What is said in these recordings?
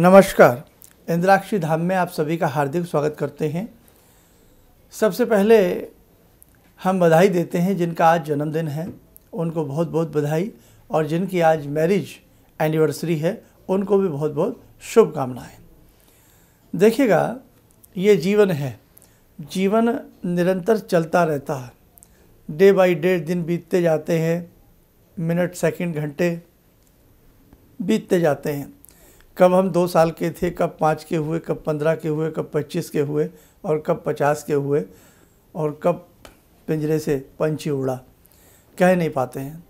नमस्कार इंद्राक्षी धाम में आप सभी का हार्दिक स्वागत करते हैं सबसे पहले हम बधाई देते हैं जिनका आज जन्मदिन है उनको बहुत बहुत बधाई और जिनकी आज मैरिज एनिवर्सरी है उनको भी बहुत बहुत शुभकामनाएं देखिएगा ये जीवन है जीवन निरंतर चलता रहता है डे बाय डे दिन बीतते जाते हैं मिनट सेकंड घंटे बीतते जाते हैं कब हम दो साल के थे कब पाँच के हुए कब पंद्रह के हुए कब पच्चीस के हुए और कब पचास के हुए और कब पिंजरे से पंछी उड़ा कह नहीं पाते हैं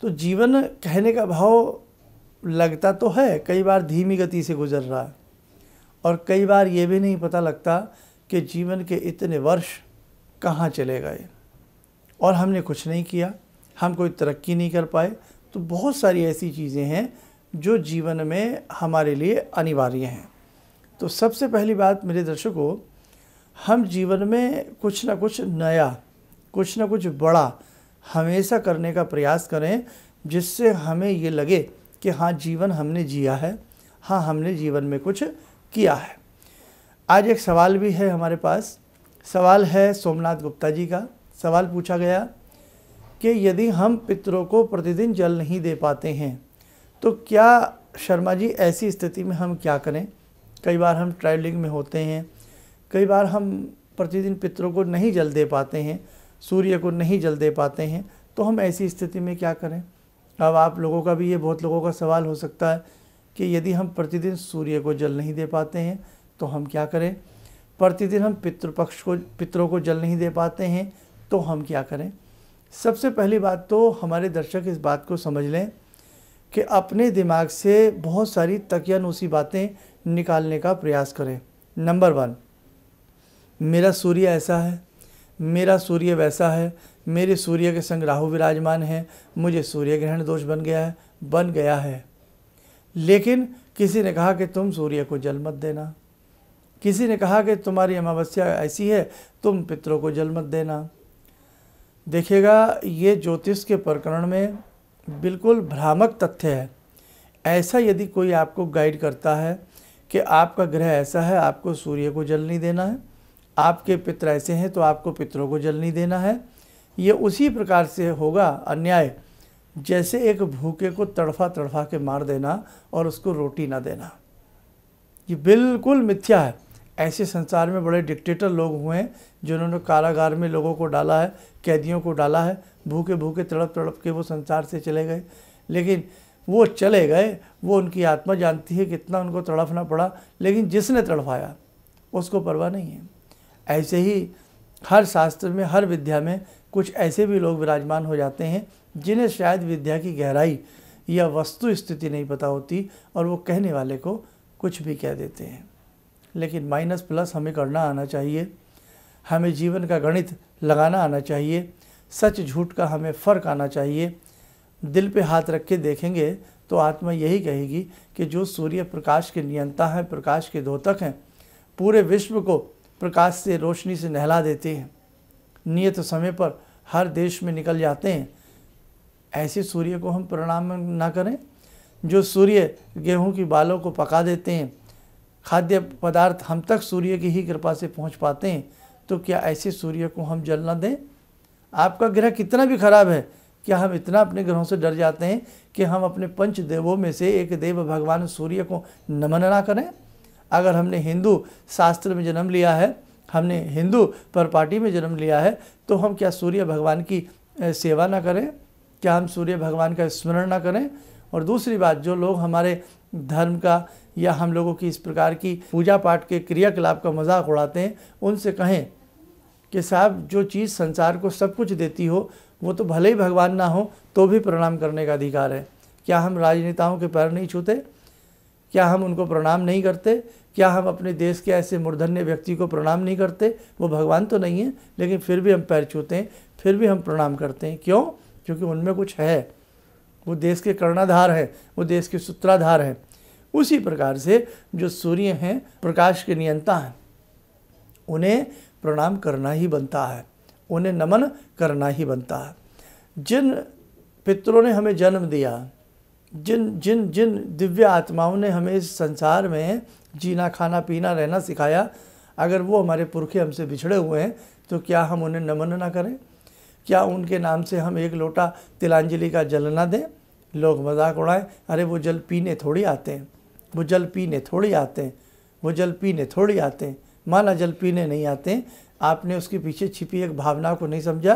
तो जीवन कहने का भाव लगता तो है कई बार धीमी गति से गुजर रहा है और कई बार ये भी नहीं पता लगता कि जीवन के इतने वर्ष कहाँ चले गए और हमने कुछ नहीं किया हम कोई तरक्की नहीं कर पाए तो बहुत सारी ऐसी चीज़ें हैं जो जीवन में हमारे लिए अनिवार्य हैं तो सबसे पहली बात मेरे दर्शकों हम जीवन में कुछ ना कुछ नया कुछ ना कुछ बड़ा हमेशा करने का प्रयास करें जिससे हमें ये लगे कि हाँ जीवन हमने जिया है हाँ हमने जीवन में कुछ किया है आज एक सवाल भी है हमारे पास सवाल है सोमनाथ गुप्ता जी का सवाल पूछा गया कि यदि हम पितरों को प्रतिदिन जल नहीं दे पाते हैं तो क्या शर्मा जी ऐसी स्थिति में हम क्या करें कई बार हम ट्रैवलिंग में होते हैं कई बार हम प्रतिदिन पितरों को नहीं जल दे पाते हैं सूर्य को नहीं जल दे पाते हैं तो हम ऐसी स्थिति में क्या करें अब आप लोगों का भी ये बहुत लोगों का सवाल हो सकता है कि यदि हम प्रतिदिन सूर्य को जल नहीं दे पाते हैं तो हम क्या करें प्रतिदिन हम पितृपक्ष को पितरों को जल नहीं दे पाते हैं तो हम क्या करें सबसे पहली बात तो हमारे दर्शक इस बात को समझ लें कि अपने दिमाग से बहुत सारी तकियानुसी बातें निकालने का प्रयास करें नंबर वन मेरा सूर्य ऐसा है मेरा सूर्य वैसा है मेरे सूर्य के संग राहु विराजमान है मुझे सूर्य ग्रहण दोष बन गया है बन गया है लेकिन किसी ने कहा कि तुम सूर्य को जल मत देना किसी ने कहा कि तुम्हारी अमावस्या ऐसी है तुम पितरों को जल मत देना देखिएगा ये ज्योतिष के प्रकरण में बिल्कुल भ्रामक तथ्य है ऐसा यदि कोई आपको गाइड करता है कि आपका ग्रह ऐसा है आपको सूर्य को जल नहीं देना है आपके पितर ऐसे हैं तो आपको पितरों को जल नहीं देना है ये उसी प्रकार से होगा अन्याय जैसे एक भूखे को तड़फा तड़फा के मार देना और उसको रोटी ना देना ये बिल्कुल मिथ्या है ऐसे संसार में बड़े डिक्टेटर लोग हुए हैं जिन्होंने कारागार में लोगों को डाला है कैदियों को डाला है भूखे भूखे तड़प तड़प के वो संसार से चले गए लेकिन वो चले गए वो उनकी आत्मा जानती है कितना उनको तड़फना पड़ा लेकिन जिसने तड़फाया उसको परवाह नहीं है ऐसे ही हर शास्त्र में हर विद्या में कुछ ऐसे भी लोग विराजमान हो जाते हैं जिन्हें शायद विद्या की गहराई या वस्तु स्थिति नहीं पता होती और वो कहने वाले को कुछ भी कह देते हैं लेकिन माइनस प्लस हमें करना आना चाहिए हमें जीवन का गणित लगाना आना चाहिए सच झूठ का हमें फ़र्क आना चाहिए दिल पे हाथ रख के देखेंगे तो आत्मा यही कहेगी कि जो सूर्य प्रकाश के नियंता हैं प्रकाश के दोतक हैं पूरे विश्व को प्रकाश से रोशनी से नहला देते हैं नियत समय पर हर देश में निकल जाते हैं ऐसे सूर्य को हम प्रणाम ना करें जो सूर्य गेहूं की बालों को पका देते हैं खाद्य पदार्थ हम तक सूर्य की ही कृपा से पहुंच पाते हैं तो क्या ऐसे सूर्य को हम जल ना दें आपका ग्रह कितना भी खराब है क्या हम इतना अपने ग्रहों से डर जाते हैं कि हम अपने पंच देवों में से एक देव भगवान सूर्य को नमन ना करें अगर हमने हिंदू शास्त्र में जन्म लिया है हमने हिंदू पर पार्टी में जन्म लिया है तो हम क्या सूर्य भगवान की सेवा ना करें क्या हम सूर्य भगवान का स्मरण ना करें और दूसरी बात जो लोग हमारे धर्म का या हम लोगों की इस प्रकार की पूजा पाठ के क्रियाकलाप का मजाक उड़ाते हैं उनसे कहें कि साहब जो चीज़ संसार को सब कुछ देती हो वो तो भले ही भगवान ना हो तो भी प्रणाम करने का अधिकार है क्या हम राजनेताओं के पैर नहीं छूते क्या हम उनको प्रणाम नहीं करते क्या हम अपने देश के ऐसे मूर्धन्य व्यक्ति को प्रणाम नहीं करते वो भगवान तो नहीं है लेकिन फिर भी हम पैर छूते हैं फिर भी हम प्रणाम करते हैं क्यों क्योंकि उनमें कुछ है वो देश के कर्णाधार है वो देश के सूत्राधार है उसी प्रकार से जो सूर्य हैं प्रकाश के नियंता हैं उन्हें प्रणाम करना ही बनता है उन्हें नमन करना ही बनता है जिन पितरों ने हमें जन्म दिया जिन जिन जिन दिव्य आत्माओं ने हमें इस संसार में जीना खाना पीना रहना सिखाया अगर वो हमारे पुरखे हमसे बिछड़े हुए हैं तो क्या हम उन्हें नमन ना करें क्या उनके नाम से हम एक लोटा तिलांजलि का जल ना दें लोग मजाक उड़ाएं अरे वो जल पीने थोड़ी आते हैं वो जल पीने थोड़ी आते हैं वो जल पीने थोड़ी आते हैं माला जल पीने नहीं आते आपने उसके पीछे छिपी एक भावना को नहीं समझा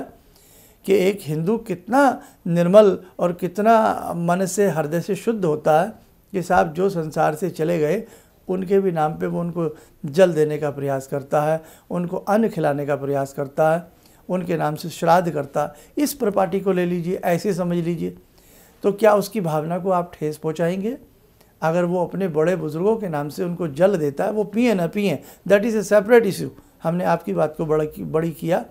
कि एक हिंदू कितना निर्मल और कितना मन से हृदय से शुद्ध होता है कि साहब जो संसार से चले गए उनके भी नाम पे वो उनको जल देने का प्रयास करता है उनको अन्न खिलाने का प्रयास करता है उनके नाम से श्राद्ध करता है इस प्रपाटी को ले लीजिए ऐसे समझ लीजिए तो क्या उसकी भावना को आप ठेस पहुँचाएँगे अगर वो अपने बड़े बुजुर्गों के नाम से उनको जल देता है वो पिए ना पिए that is a separate issue हमने आपकी बात को बड़ा की, बड़ी किया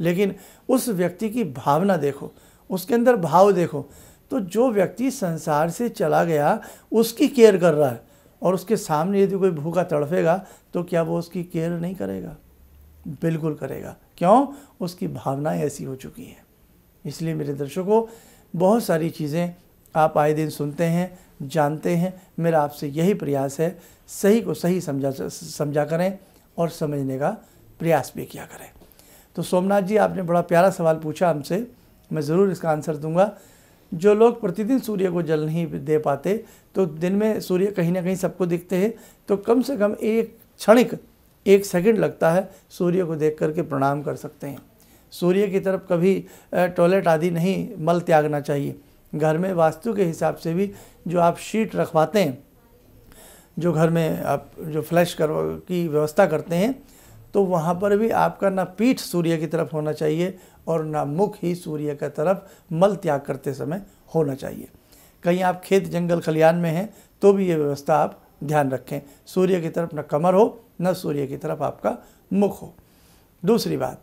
लेकिन उस व्यक्ति की भावना देखो उसके अंदर भाव देखो तो जो व्यक्ति संसार से चला गया उसकी केयर कर रहा है और उसके सामने यदि कोई भूखा तड़फेगा तो क्या वो उसकी केयर नहीं करेगा बिल्कुल करेगा क्यों उसकी भावनाएं ऐसी हो चुकी हैं इसलिए मेरे दर्शकों बहुत सारी चीज़ें आप आए दिन सुनते हैं जानते हैं मेरा आपसे यही प्रयास है सही को सही समझा समझा करें और समझने का प्रयास भी किया करें तो सोमनाथ जी आपने बड़ा प्यारा सवाल पूछा हमसे मैं ज़रूर इसका आंसर दूंगा जो लोग प्रतिदिन सूर्य को जल नहीं दे पाते तो दिन में सूर्य कहीं ना कहीं सबको दिखते हैं तो कम से कम एक क्षणिक एक सेकंड लगता है सूर्य को देख करके प्रणाम कर सकते हैं सूर्य की तरफ कभी टॉयलेट आदि नहीं मल त्यागना चाहिए घर में वास्तु के हिसाब से भी जो आप शीट रखवाते हैं जो घर में आप जो फ्लैश कर की व्यवस्था करते हैं तो वहाँ पर भी आपका ना पीठ सूर्य की तरफ होना चाहिए और ना मुख ही सूर्य की तरफ मल त्याग करते समय होना चाहिए कहीं आप खेत जंगल खलियान में हैं तो भी ये व्यवस्था आप ध्यान रखें सूर्य की तरफ न कमर हो न सूर्य की तरफ आपका मुख हो दूसरी बात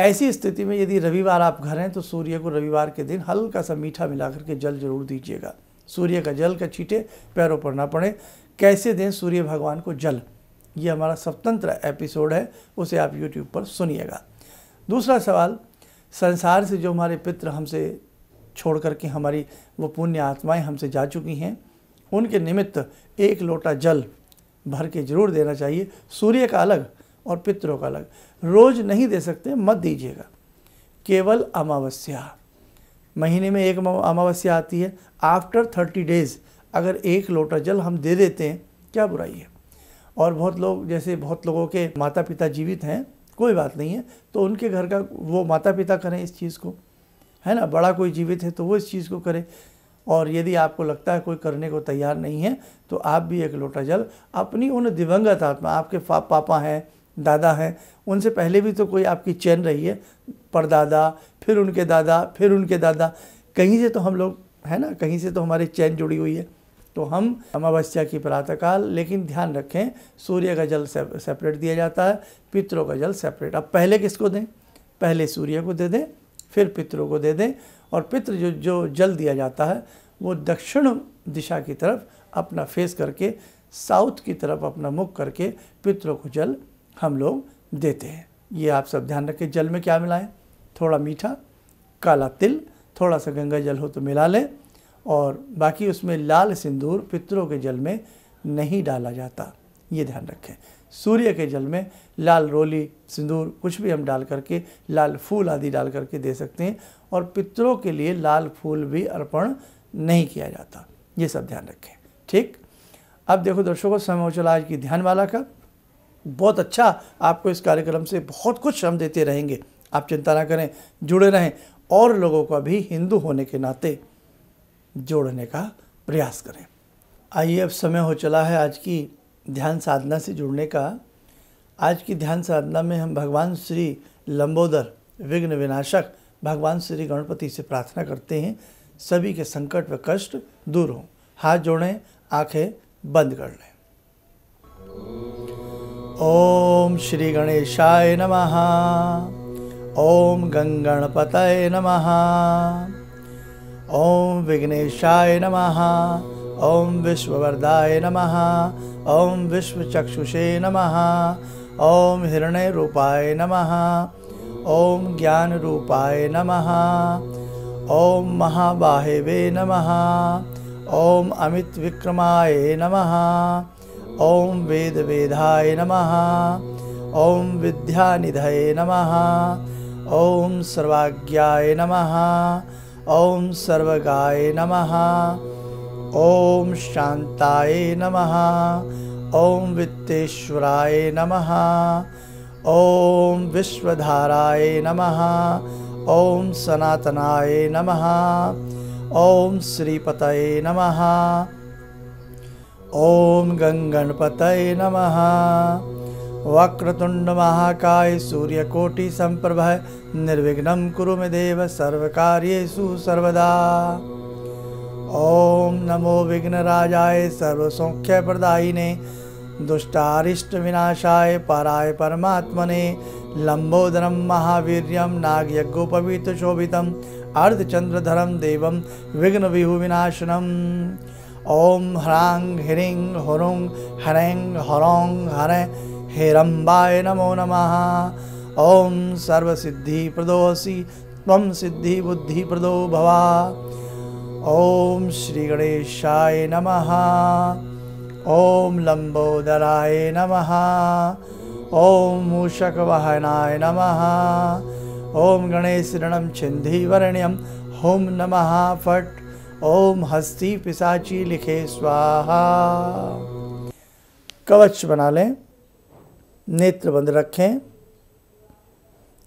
ऐसी स्थिति में यदि रविवार आप घर हैं तो सूर्य को रविवार के दिन हल्का सा मीठा मिला करके जल जरूर दीजिएगा सूर्य का जल का छीटे पैरों पर ना पड़े कैसे दें सूर्य भगवान को जल ये हमारा स्वतंत्र एपिसोड है उसे आप यूट्यूब पर सुनिएगा दूसरा सवाल संसार से जो हमारे पित्र हमसे छोड़ करके हमारी वो पुण्य आत्माएं हमसे जा चुकी हैं उनके निमित्त एक लोटा जल भर के जरूर देना चाहिए सूर्य का अलग और पितरों का अलग रोज़ नहीं दे सकते मत दीजिएगा केवल अमावस्या महीने में एक अमावस्या आती है आफ्टर थर्टी डेज़ अगर एक लोटा जल हम दे देते हैं क्या बुराई है और बहुत लोग जैसे बहुत लोगों के माता पिता जीवित हैं कोई बात नहीं है तो उनके घर का वो माता पिता करें इस चीज़ को है ना बड़ा कोई जीवित है तो वो इस चीज़ को करे और यदि आपको लगता है कोई करने को तैयार नहीं है तो आप भी एक लोटा जल अपनी उन दिवंगत आत्मा आपके पापा हैं दादा हैं उनसे पहले भी तो कोई आपकी चैन रही है परदादा फिर उनके दादा फिर उनके दादा कहीं से तो हम लोग है ना कहीं से तो हमारी चैन जुड़ी हुई है तो हम अमावस्या की प्रातःकाल लेकिन ध्यान रखें सूर्य का जल सेपरेट दिया जाता है पितरों का जल सेपरेट अब पहले किसको दें पहले सूर्य को दे दें फिर पितरों को दे दें और पितृ जो जो जल दिया जाता है वो दक्षिण दिशा की तरफ अपना फेस करके साउथ की तरफ अपना मुख करके पितरों को जल हम लोग देते हैं ये आप सब ध्यान रखें जल में क्या मिलाएं थोड़ा मीठा काला तिल थोड़ा सा गंगा जल हो तो मिला लें और बाकी उसमें लाल सिंदूर पितरों के जल में नहीं डाला जाता ये ध्यान रखें सूर्य के जल में लाल रोली सिंदूर कुछ भी हम डाल करके लाल फूल आदि डाल करके दे सकते हैं और पितरों के लिए लाल फूल भी अर्पण नहीं किया जाता ये सब ध्यान रखें ठीक अब देखो दर्शकों समय चला आज की ध्यान का बहुत अच्छा आपको इस कार्यक्रम से बहुत कुछ हम देते रहेंगे आप चिंता ना करें जुड़े रहें और लोगों का भी हिंदू होने के नाते जोड़ने का प्रयास करें आइए अब समय हो चला है आज की ध्यान साधना से जुड़ने का आज की ध्यान साधना में हम भगवान श्री लंबोदर विघ्न विनाशक भगवान श्री गणपति से प्रार्थना करते हैं सभी के संकट व कष्ट दूर हों हाथ जोड़ें आंखें बंद कर लें ॐ श्रीगणेशाय नमः ॐ गङ्गणपतये नमः ॐ विघ्नेशाय नमः ॐ विश्ववरदाय नमः ॐ विश्वचक्षुषे नमः ॐ हिरणरूपाय नमः ॐ ज्ञानरूपाय नमः ॐ महाबाहवे नमः ॐ अमितविक्रमाय नमः वेद वेदाय नम ॐ विद्यानिधये नम ॐ सर्वाज्ञाय नम ॐ सर्वगाय नम ॐ शांताय नम ॐ वित्तेश्वराय नम ओं विश्वधाराय नम ॐ सनातनाय नम ओं श्रीपतये नमः ओम गणपत नम वक्रतुंड महाकाय सूर्यकोटि संप्रभ निर्विघ्न कुरु मे देव सर्वकार्येषु सर्वदा ओम नमो विघ्नराजाय सर्वसौख्य प्रदायिने दुष्टारिष्ट विनाशाय पराय परमात्मने लंबोदरम महावीर नागयज्ञोपवीत शोभित अर्धचंद्रधरम देव विघ्न विहु विनाशनम ॐ ह्रां ह्रीं हुरुं ह्रैं हरों हरे हेरम्बाय नमो नमः ॐ सर्वसिद्धिप्रदोऽसि त्वं सिद्धिबुद्धिप्रदो भव ॐ श्रीगणेशाय नमः ॐ लम्बोदराय नमः ॐ मूषकवाहनाय नमः ॐ गणेश ऋणं छिन्धिवर्ण्यं हुं नमः फट् ओम हस्ती पिसाची लिखे स्वाहा कवच बना लें नेत्र बंद रखें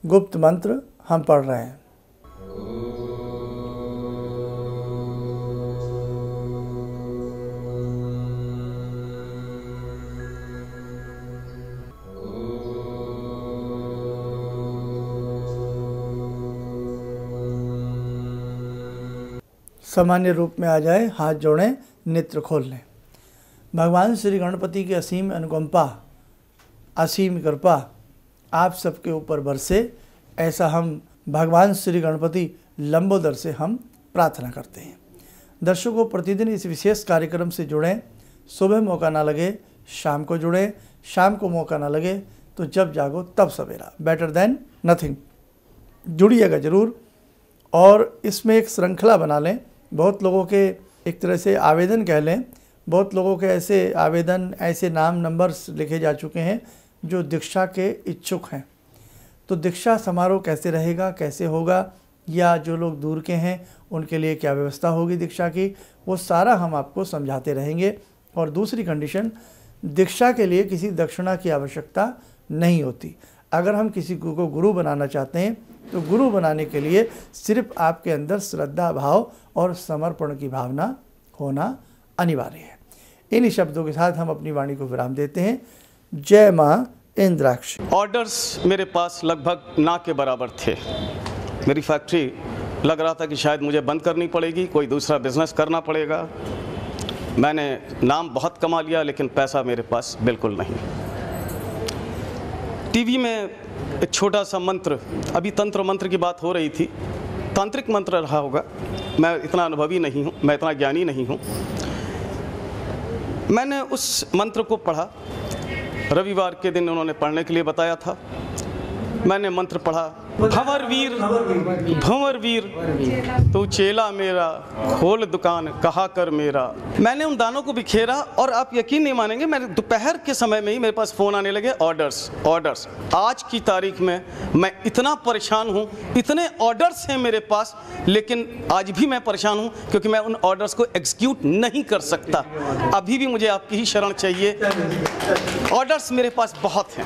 गुप्त मंत्र हम पढ़ रहे हैं सामान्य रूप में आ जाए हाथ जोड़ें नेत्र खोल लें भगवान श्री गणपति की असीम अनुकंपा असीम कृपा आप सबके ऊपर बरसे ऐसा हम भगवान श्री गणपति लंबोदर से हम प्रार्थना करते हैं दर्शकों प्रतिदिन इस विशेष कार्यक्रम से जुड़ें सुबह मौका ना लगे शाम को जुड़ें शाम को मौका ना लगे तो जब जागो तब सवेरा बेटर देन नथिंग जुड़िएगा ज़रूर और इसमें एक श्रृंखला बना लें बहुत लोगों के एक तरह से आवेदन कह लें बहुत लोगों के ऐसे आवेदन ऐसे नाम नंबर्स लिखे जा चुके हैं जो दीक्षा के इच्छुक हैं तो दीक्षा समारोह कैसे रहेगा कैसे होगा या जो लोग दूर के हैं उनके लिए क्या व्यवस्था होगी दीक्षा की वो सारा हम आपको समझाते रहेंगे और दूसरी कंडीशन दीक्षा के लिए किसी दक्षिणा की आवश्यकता नहीं होती अगर हम किसी को गुरु बनाना चाहते हैं तो गुरु बनाने के लिए सिर्फ आपके अंदर श्रद्धा भाव और समर्पण की भावना होना अनिवार्य है इन्हीं शब्दों के साथ हम अपनी वाणी को विराम देते हैं जय माँ इंद्राक्ष ऑर्डर्स मेरे पास लगभग ना के बराबर थे मेरी फैक्ट्री लग रहा था कि शायद मुझे बंद करनी पड़ेगी कोई दूसरा बिजनेस करना पड़ेगा मैंने नाम बहुत कमा लिया लेकिन पैसा मेरे पास बिल्कुल नहीं टीवी में एक छोटा सा मंत्र अभी तंत्र मंत्र की बात हो रही थी तांत्रिक मंत्र रहा होगा मैं इतना अनुभवी नहीं हूँ मैं इतना ज्ञानी नहीं हूँ मैंने उस मंत्र को पढ़ा रविवार के दिन उन्होंने पढ़ने के लिए बताया था मैंने मंत्र पढ़ा भंवर वीर भंवर वीर तू चेला मेरा खोल दुकान कहा कर मेरा मैंने उन दानों को बिखेरा और आप यकीन नहीं मानेंगे मैंने दोपहर के समय में ही मेरे पास फ़ोन आने लगे ऑर्डर्स ऑर्डर्स आज की तारीख में मैं इतना परेशान हूँ इतने ऑर्डर्स हैं मेरे पास लेकिन आज भी मैं परेशान हूँ क्योंकि मैं उन ऑर्डर्स को एग्जीक्यूट नहीं कर सकता अभी भी मुझे आपकी ही शरण चाहिए ऑर्डर्स मेरे पास बहुत हैं